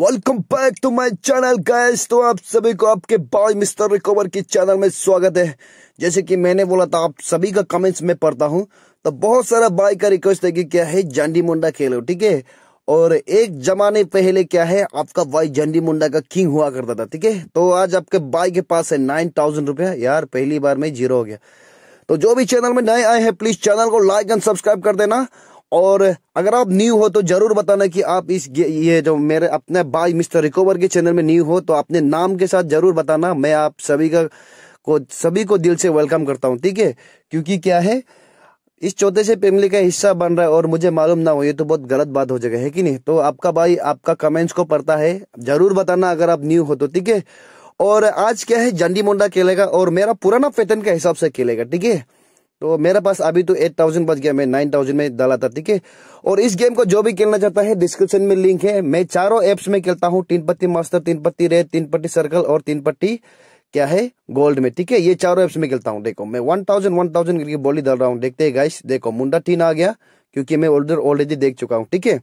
welcome back to my channel guys तो आप सभी को आपके बाय मिस्टर रिकवर के चैनल में स्वागत है जैसे कि मैंने बोला था आप सभी का कमेंट्स में पढ़ता हूँ तो बहुत सारा बाय का रिक्वेस्ट है कि क्या है जांडी मुंडा खेलो ठीक है और एक जमाने पहले क्या है आपका भाई जंडी मुंडा का किंग हुआ करता था ठीक है तो आज आपके बाई के पास है नाइन थाउजेंड रुपया यार पहली बार में जीरो हो गया तो जो भी चैनल में नए आए हैं प्लीज चैनल को लाइक एंड सब्सक्राइब कर देना और अगर आप न्यू हो तो जरूर बताना कि आप इस ये जो मेरे अपने बाई मिस्टर रिकवर के चैनल में न्यू हो तो अपने नाम के साथ जरूर बताना मैं आप सभी का को सभी को दिल से वेलकम करता हूँ ठीक है क्योंकि क्या है इस चौथे से फैमिली का हिस्सा बन रहा है और मुझे मालूम ना हो ये तो बहुत गलत बात हो जाएगा है कि नहीं तो आपका भाई आपका कमेंट्स को पढ़ता है जरूर बताना अगर आप न्यू हो तो ठीक है और आज क्या है जंडी मुंडा खेलेगा और मेरा पुराना पैटर्न के हिसाब से खेलेगा ठीक है तो मेरे पास अभी तो एट थाउजेंड बच गया मैं नाइन थाउजेंड में डाला था ठीक है और इस गेम को जो भी खेलना चाहता है डिस्क्रिप्शन में लिंक है मैं चारों एप्स में खेलता हूँ तीन पत्ती मास्टर तीन पत्ती रेड तीन पट्टी सर्कल और तीन पट्टी क्या है गोल्ड में ठीक है ये चारों एप्स में खेलता हूँ देखो मैं वन थाउजेंड वन थाउजेंड करके बोली डाल रहा हूँ देखते है गाइस देखो मुंडा तीन आ गया क्योंकि मैं ऑर्डर ऑलरेडी देख चुका हूँ ठीक है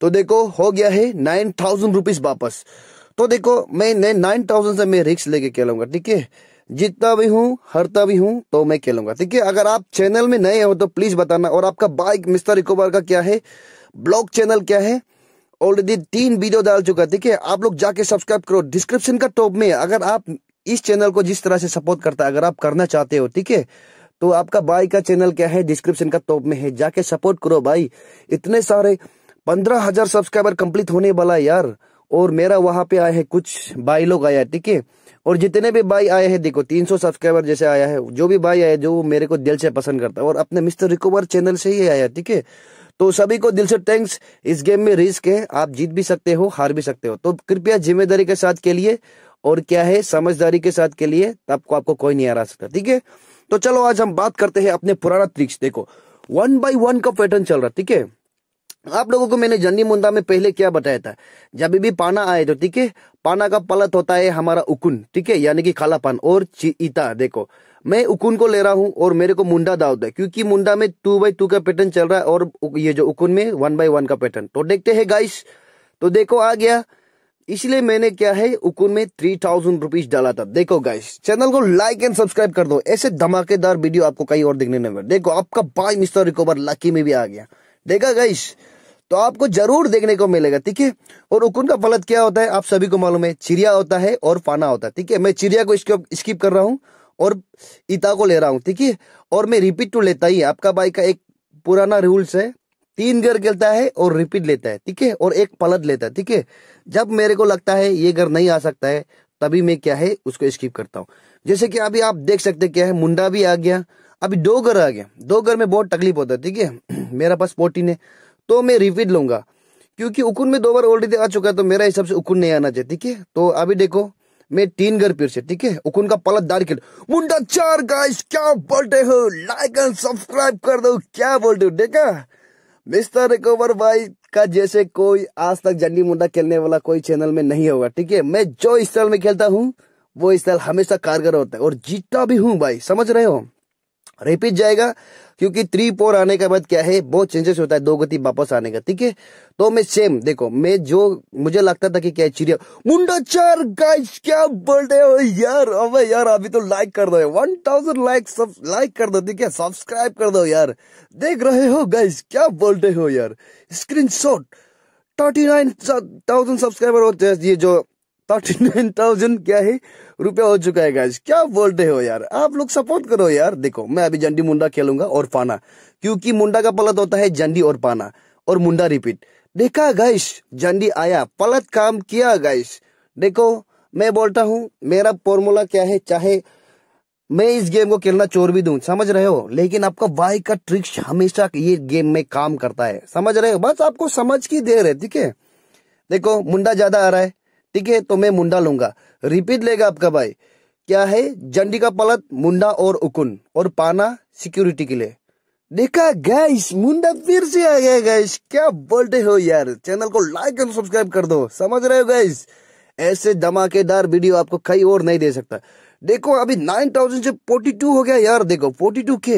तो देखो हो गया है नाइन थाउजेंड रुपीज वापस तो देखो मैं नाइन थाउजेंड से मैं रिक्स लेके खेलूंगा ठीक है जितना भी हूँ हरता भी हूँ तो मैं खेलूंगा ठीक है अगर आप चैनल में नए हो तो प्लीज बताना और आपका बाइक मिस्टर रिकोबर का क्या है ब्लॉग चैनल क्या है ऑलरेडी तीन वीडियो डाल चुका ठीक है आप लोग जाके सब्सक्राइब करो डिस्क्रिप्शन का टॉप में अगर आप इस चैनल को जिस तरह से सपोर्ट करता है अगर आप करना चाहते हो ठीक है तो आपका भाई का चैनल क्या है डिस्क्रिप्शन का टॉप में है जाके सपोर्ट करो भाई इतने सारे पंद्रह हजार सब्सक्राइबर कंप्लीट होने वाला है यार और मेरा वहां पे आया है कुछ भाई लोग आया ठीक है और जितने भी भाई आए हैं देखो 300 सब्सक्राइबर जैसे आया है जो भी भाई आया जो मेरे को दिल से पसंद करता है और अपने मिस्टर रिकवर चैनल से ही आया ठीक है तो सभी को दिल से थैंक्स इस गेम में रिस्क है आप जीत भी सकते हो हार भी सकते हो तो कृपया जिम्मेदारी के साथ के लिए और क्या है समझदारी के साथ के लिए आपको आपको कोई नहीं हरा सकता ठीक है तो चलो आज हम बात करते हैं अपने पुराना ट्रिक्स देखो वन बाई वन का पैटर्न चल रहा ठीक है आप लोगों को मैंने जन्नी मुंदा में पहले क्या बताया था जब भी पाना आए तो ठीक है पाना का पलट होता है हमारा उकुन ठीक है यानी कि कालापान और चीता देखो मैं उकुन को ले रहा हूँ और मेरे को मुंडा दाउद है क्योंकि मुंडा में टू बाई टू का पैटर्न चल रहा है और ये जो उकुन में वन बाई वन का पैटर्न तो देखते है गाइस तो देखो आ गया इसलिए मैंने क्या है उकुन में थ्री थाउजेंड रुपीज डाला था देखो गाइस चैनल को लाइक एंड सब्सक्राइब कर दो ऐसे धमाकेदार वीडियो आपको कहीं और देखने नहीं मिले देखो आपका बाई मिस्टर रिकवर लकी में भी आ गया देखा गईश तो आपको जरूर देखने को मिलेगा ठीक है और उकुन का फलत क्या होता है आप सभी को मालूम है चिड़िया होता है और फाना होता है ठीक है मैं चिड़िया को स्किप कर रहा हूँ और इता को ले रहा हूँ ठीक है और मैं रिपीट टू लेता ही आपका भाई का एक पुराना रूल्स है तीन घर खेलता है और रिपीट लेता है ठीक है और एक पलट लेता है ठीक है जब मेरे को लगता है ये घर नहीं आ सकता है तभी मैं क्या है उसको स्किप करता हूँ जैसे कि अभी आप देख सकते क्या है मुंडा भी आ गया अभी दो घर आ गए दो घर में बहुत तकलीफ होता है ठीक है मेरा पास फोर्टीन है तो मैं रिपीट लूंगा क्योंकि उकुन में दो बार ऑलरेडी आ चुका है तो मेरा हिसाब से उकुन नहीं आना चाहिए ठीक है तो अभी देखो मैं तीन घर फिर से ठीक है उकुन का पलट दार के मुंडा चार गाइस क्या बोलते हो लाइक एंड सब्सक्राइब कर दो क्या बोलते हो देखा मिस्टर रिकवर भाई का जैसे कोई आज तक जंडी मुंडा खेलने वाला कोई चैनल में नहीं होगा ठीक है मैं जो स्टाइल में खेलता हूँ वो स्टाइल हमेशा कारगर होता है और जीतता भी हूँ भाई समझ रहे हो रिपीट जाएगा क्योंकि थ्री फोर आने के बाद क्या है बहुत चेंजेस होता है दो गति वापस आने का ठीक है तो मैं सेम देखो मैं जो मुझे लगता था कि क्या चिड़िया मुंडा चार गाइस क्या बोल रहे हो यार अबे यार अभी तो लाइक कर दो वन थाउजेंड लाइक सब लाइक कर दो ठीक है सब्सक्राइब कर दो यार देख रहे हो गाइस क्या बोल रहे हो यार screenshot thirty nine thousand subscriber होते हैं ये जो थर्टी नाइन थाउजेंड क्या है रुपया हो चुका है गाइज क्या बोल रहे हो यार आप लोग सपोर्ट करो यार देखो मैं अभी जंडी मुंडा खेलूंगा और पाना क्योंकि मुंडा का पलट होता है जंडी और पाना और मुंडा रिपीट देखा गाइस जंडी आया पलट काम किया गाइस देखो मैं बोलता हूँ मेरा फॉर्मूला क्या है चाहे मैं इस गेम को खेलना चोर भी दू समझ रहे हो लेकिन आपका वाई का ट्रिक्स हमेशा ये गेम में काम करता है समझ रहे हो बस आपको समझ की देर है ठीक है देखो मुंडा ज्यादा आ रहा है ठीक है तो मैं मुंडा लूंगा रिपीट लेगा आपका भाई क्या है जंडी का पलट मुंडा और उकुन और पाना सिक्योरिटी के लिए देखा गैस मुंडा फिर से आ गया गैस क्या बोलते हो यार चैनल को लाइक एंड सब्सक्राइब कर दो समझ रहे हो गैस ऐसे धमाकेदार वीडियो आपको कहीं और नहीं दे सकता देखो अभी नाइन थाउजेंड से फोर्टी टू हो गया यार देखो फोर्टी टू के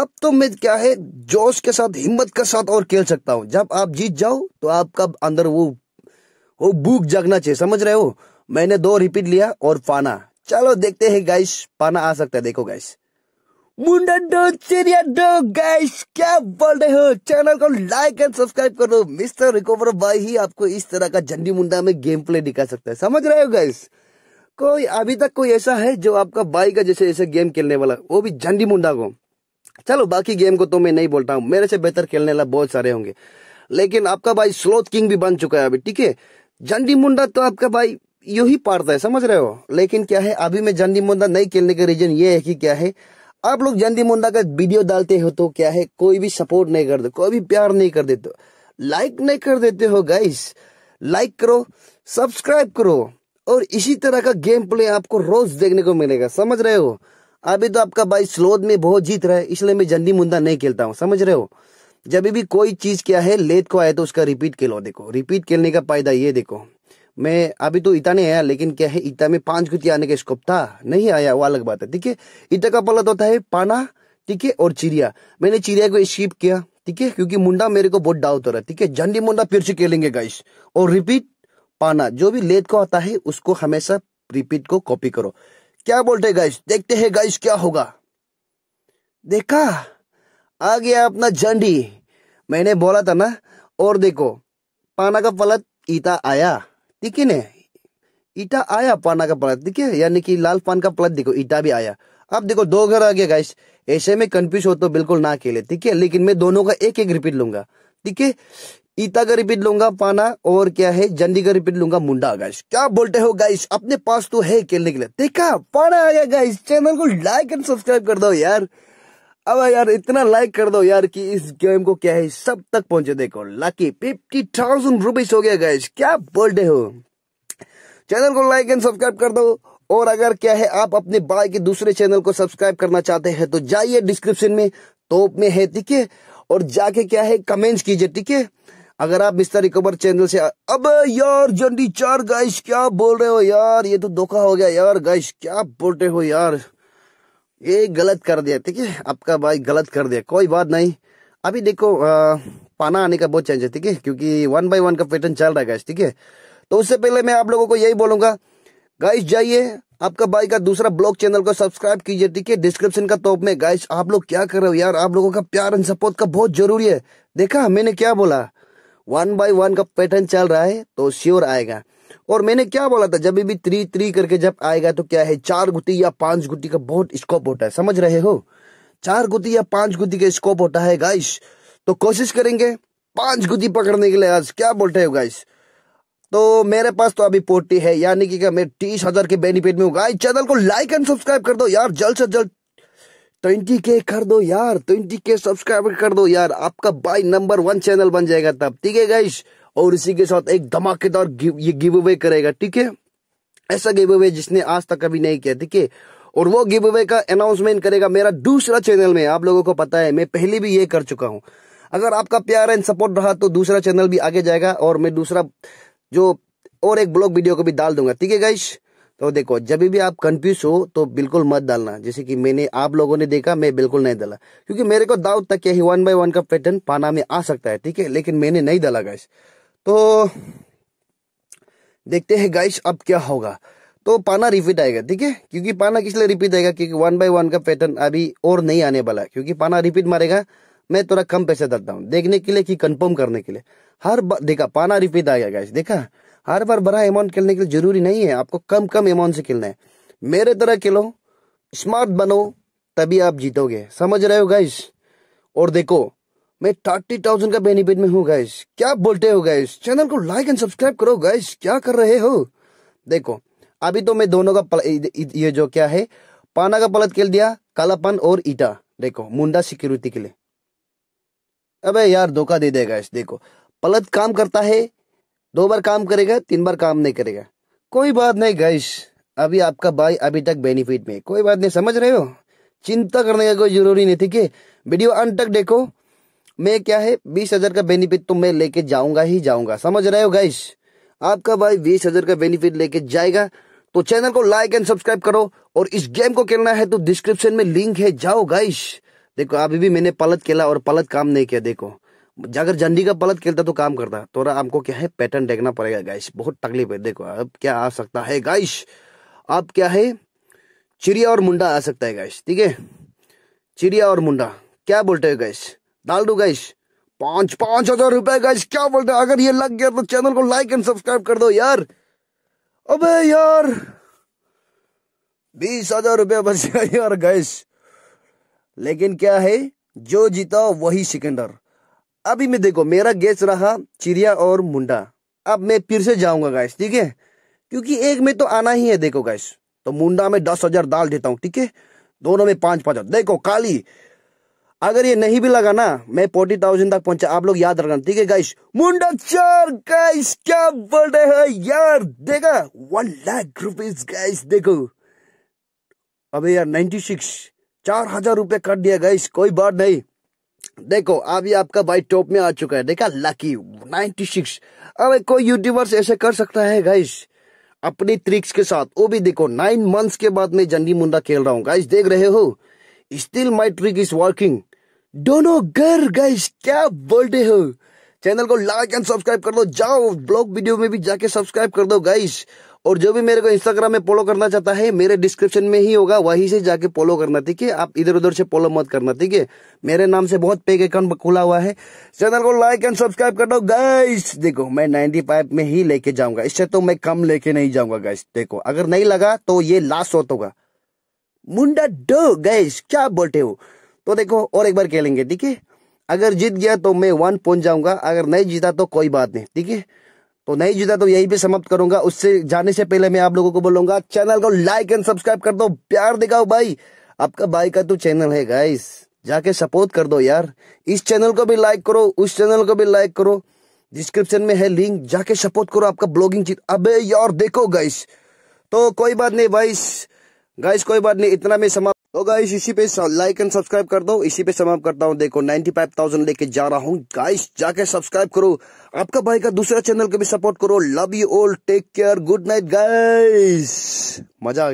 अब तो मैं क्या है जोश के साथ हिम्मत के साथ और खेल सकता हूँ जब आप जीत जाओ तो आपका अंदर वो वो भूख जगना चाहिए समझ रहे हो मैंने दो रिपीट लिया और पाना चलो देखते हैं गाइस पाना आ सकता है देखो गाइस मुंडा डो चिड़िया डो गाइस क्या बोल रहे हो चैनल को लाइक एंड सब्सक्राइब करो मिस्टर रिकवर बाई ही आपको इस तरह का झंडी मुंडा में गेम प्ले दिखा सकता है समझ रहे हो गाइस कोई अभी तक कोई ऐसा है जो आपका बाई का जैसे जैसे गेम खेलने वाला वो भी झंडी मुंडा को चलो बाकी गेम को तो मैं नहीं बोलता हूँ मेरे से बेहतर खेलने वाला बहुत सारे होंगे लेकिन आपका भाई स्लोथ किंग भी बन चुका है अभी ठीक है झंडी मुंडा तो आपका भाई यो ही पार्ट है समझ रहे हो लेकिन क्या है अभी मैं जंदी मुंदा नहीं खेलने का रीजन ये है कि क्या है आप लोग जंदी मुंदा का वीडियो डालते हो तो क्या है कोई भी सपोर्ट नहीं करते कोई भी प्यार नहीं कर देते लाइक नहीं कर देते हो गाइस लाइक करो सब्सक्राइब करो और इसी तरह का गेम प्ले आपको रोज देखने को मिलेगा समझ रहे हो अभी तो आपका भाई स्लोद में बहुत जीत रहा है इसलिए मैं जंदी मुंदा नहीं खेलता हूँ समझ रहे हो जब भी कोई चीज क्या है लेट को आए तो उसका रिपीट खेलो देखो रिपीट खेलने का फायदा ये देखो मैं अभी तो ईटा नहीं आया लेकिन क्या है ईटा में पांच गुती आने का स्कोप था नहीं आया वो अलग बात है ठीक है ईटा का पलट होता है पाना ठीक है और चिड़िया मैंने चिड़िया को स्कीप किया ठीक है क्योंकि मुंडा मेरे को बहुत डाउट हो रहा है ठीक है झंडी मुंडा फिर से खेलेंगे गाइस और रिपीट पाना जो भी लेट को आता है उसको हमेशा रिपीट को कॉपी करो क्या बोलते है गाइस देखते है गाइस क्या होगा देखा आ गया अपना झंडी मैंने बोला था ना और देखो पाना का पलट ईता आया है ना ईटा आया पाना का प्लट देखिए यानी कि लाल पान का प्लट देखो ईटा भी आया अब देखो दो घर आ गया गाइस ऐसे में कंफ्यूज हो तो बिल्कुल ना खेले ठीक है लेकिन मैं दोनों का एक एक रिपीट लूंगा ठीक है ईटा का रिपीट लूंगा पाना और क्या है जंडी का रिपीट लूंगा मुंडा गाइस क्या बोलते हो गाइस अपने पास तो है खेलने के लिए देखा पाना आ गया गाइस चैनल को लाइक एंड सब्सक्राइब कर दो यार अब यार इतना लाइक कर दो यार कि इस गेम को क्या है सब तक पहुंचे देखो लाकी फिफ्टी थाउजेंड रुपीज हो गया गैस क्या बोल रहे हो चैनल को लाइक एंड सब्सक्राइब कर दो और अगर क्या है आप अपने भाई के दूसरे चैनल को सब्सक्राइब करना चाहते हैं तो जाइए डिस्क्रिप्शन में टॉप में है ठीक है और जाके क्या है कमेंट्स कीजिए ठीक है अगर आप मिस्टर रिकवर चैनल से अब यार जंडी चार गाइस क्या बोल रहे हो यार ये तो धोखा हो गया यार गाइस क्या बोल रहे हो यार ये गलत कर दिया ठीक है आपका भाई गलत कर दिया कोई बात नहीं अभी देखो आ, पाना आने का बहुत चेंज है ठीक है क्योंकि वन बाय वन का पैटर्न चल रहा है गाइस ठीक है तो उससे पहले मैं आप लोगों को यही बोलूंगा गाइस जाइए आपका भाई का दूसरा ब्लॉग चैनल को सब्सक्राइब कीजिए ठीक है डिस्क्रिप्शन का टॉप में गाइस आप लोग क्या कर रहे हो यार आप लोगों का प्यार एंड सपोर्ट का बहुत जरूरी है देखा मैंने क्या बोला वन बाय वन का पैटर्न चल रहा है तो श्योर आएगा और मैंने क्या बोला था जब भी त्री त्री करके जब आएगा तो क्या है चार गुटी या पांच गुटी का बहुत स्कोप होता है समझ रहे हो चार गुटी या पांच गुटी का स्कोप होता है गाइस तो कोशिश करेंगे पांच गुटी पकड़ने के लिए आज क्या बोलते हो गाइस तो मेरे पास तो अभी पोटी है यानी कि मैं तीस हजार के बेनिफिट में हूँ गाइस चैनल को लाइक एंड सब्सक्राइब कर दो यार जल्द से जल्द ट्वेंटी के कर दो यार ट्वेंटी के सब्सक्राइब कर दो यार आपका बाई नंबर वन चैनल बन जाएगा तब ठीक है गाइस और इसी के साथ एक धमाकेदार ये गिव अवे करेगा ठीक है ऐसा गिव अवे जिसने आज तक कभी नहीं किया ठीक है और वो गिव अवे का अनाउंसमेंट करेगा मेरा दूसरा चैनल में आप लोगों को पता है मैं पहले भी ये कर चुका हूं अगर आपका प्यार एंड सपोर्ट रहा तो दूसरा चैनल भी आगे जाएगा और मैं दूसरा जो और एक ब्लॉग वीडियो को भी डाल दूंगा ठीक है गाइश तो देखो जब भी आप कंफ्यूज हो तो बिल्कुल मत डालना जैसे कि मैंने आप लोगों ने देखा मैं बिल्कुल नहीं डाला क्योंकि मेरे को दाउद तक यही वन बाय वन का पैटर्न पाना में आ सकता है ठीक है लेकिन मैंने नहीं डाला गाइश तो देखते हैं गाइस अब क्या होगा तो पाना रिपीट आएगा ठीक है क्योंकि पाना किस लिए रिपीट आएगा क्योंकि वन बाय वन का पैटर्न अभी और नहीं आने वाला है क्योंकि पाना रिपीट मारेगा मैं थोड़ा कम पैसा देता हूँ देखने के लिए कि कंफर्म करने के लिए हर बार देखा पाना रिपीट आएगा गाइस देखा हर बार बड़ा अमाउंट खेलने के लिए जरूरी नहीं है आपको कम कम अमाउंट से खेलना है मेरे तरह खेलो स्मार्ट बनो तभी आप जीतोगे समझ रहे हो गाइस और देखो मैं थर्टी थाउजेंड का बेनिफिट में हूँ गाइस क्या बोलते हो गाइस चैनल को लाइक एंड सब्सक्राइब करो गाइस क्या कर रहे हो देखो अभी तो मैं दोनों का ये जो क्या है पाना का पलट खेल दिया कालापन और ईटा देखो मुंडा सिक्योरिटी के लिए अबे यार धोखा दे देगा इस देखो पलट काम करता है दो बार काम करेगा तीन बार काम नहीं करेगा कोई बात नहीं गाइस अभी आपका भाई अभी तक बेनिफिट में कोई बात नहीं समझ रहे हो चिंता करने का कोई जरूरी नहीं ठीक है वीडियो अंत तक देखो मैं क्या है बीस हजार का बेनिफिट तो मैं लेके जाऊंगा ही जाऊंगा समझ रहे हो गाइस आपका भाई बीस हजार का बेनिफिट लेके जाएगा तो चैनल को लाइक एंड सब्सक्राइब करो और इस गेम को खेलना है तो डिस्क्रिप्शन में लिंक है जाओ गाइस देखो अभी भी मैंने पलट खेला और पलट काम नहीं किया देखो अगर झंडी का पलट खेलता तो काम करता थोड़ा आपको क्या है पैटर्न देखना पड़ेगा गाइश बहुत तकलीफ है देखो अब क्या आ सकता है गाइश आप क्या है चिड़िया और मुंडा आ सकता है गाइश ठीक है चिड़िया और मुंडा क्या बोलते हो गाइस डाल दो गैस पांच पांच हजार रुपए गैस क्या बोलते हैं अगर ये लग गया तो चैनल को लाइक एंड सब्सक्राइब कर दो यार अबे यार बीस हजार रुपया बच गया यार गैस लेकिन क्या है जो जीता वही सिकंदर अभी मैं देखो मेरा गैस रहा चिड़िया और मुंडा अब मैं फिर से जाऊंगा गैस ठीक है क्योंकि एक में तो आना ही है देखो गैस तो मुंडा में दस हजार डाल देता हूँ ठीक है दोनों में पांच पांच देखो काली अगर ये नहीं भी लगा ना मैं फोर्टी थाउजेंड तक पहुंचा आप लोग याद रखना ठीक है गाइश मुंडा चार गाइश क्या बर्थडे है यार देखा वन लाख रुपीज गाइश देखो अबे यार नाइनटी सिक्स चार हजार रुपए कट दिया गाइश कोई बात नहीं देखो अभी आपका बाइक टॉप में आ चुका है देखा लकी नाइनटी सिक्स अरे कोई यूट्यूबर्स ऐसे कर सकता है गाइश अपनी ट्रिक्स के साथ वो भी देखो नाइन मंथ्स के बाद मैं जंडी मुंडा खेल रहा हूँ गाइश देख रहे हो still my trick is working दोनों घर गाइस क्या बोल रहे हो चैनल को लाइक एंड सब्सक्राइब कर दो जाओ ब्लॉग वीडियो में भी जाके सब्सक्राइब कर दो गाइस और जो भी मेरे को इंस्टाग्राम में फॉलो करना चाहता है मेरे डिस्क्रिप्शन में ही होगा वहीं से जाके फॉलो करना ठीक है आप इधर उधर से फॉलो मत करना ठीक है मेरे नाम से बहुत पेक अकाउंट खुला हुआ है चैनल को लाइक एंड सब्सक्राइब कर दो गाइस देखो मैं 95 में ही लेके जाऊंगा इससे तो मैं कम लेके नहीं जाऊंगा गाइस देखो अगर नहीं लगा तो ये लास्ट होत होगा मुंडा डो गाइस क्या बोलते हो तो देखो और एक बार खेलेंगे ठीक है अगर जीत गया तो मैं वन पहुंच जाऊंगा अगर नहीं जीता तो कोई बात नहीं ठीक है तो नहीं जीता तो यही पे समाप्त करूंगा उससे जाने से पहले मैं आप लोगों को बोलूंगा चैनल को लाइक एंड सब्सक्राइब कर दो प्यार दिखाओ भाई आपका भाई का तो चैनल है गाइस जाके सपोर्ट कर दो यार इस चैनल को भी लाइक करो उस चैनल को भी लाइक करो डिस्क्रिप्शन में है लिंक जाके सपोर्ट करो आपका ब्लॉगिंग चीज अबे यार देखो गाइस तो कोई बात नहीं भाई गाइस कोई बात नहीं इतना में समाप्त तो गाइस इसी पे लाइक एंड सब्सक्राइब कर दो इसी पे समाप्त करता हूँ देखो 95,000 लेके जा रहा हूँ गाइस जाके सब्सक्राइब करो आपका भाई का दूसरा चैनल को भी सपोर्ट करो love you all take care good night guys मजा आ गया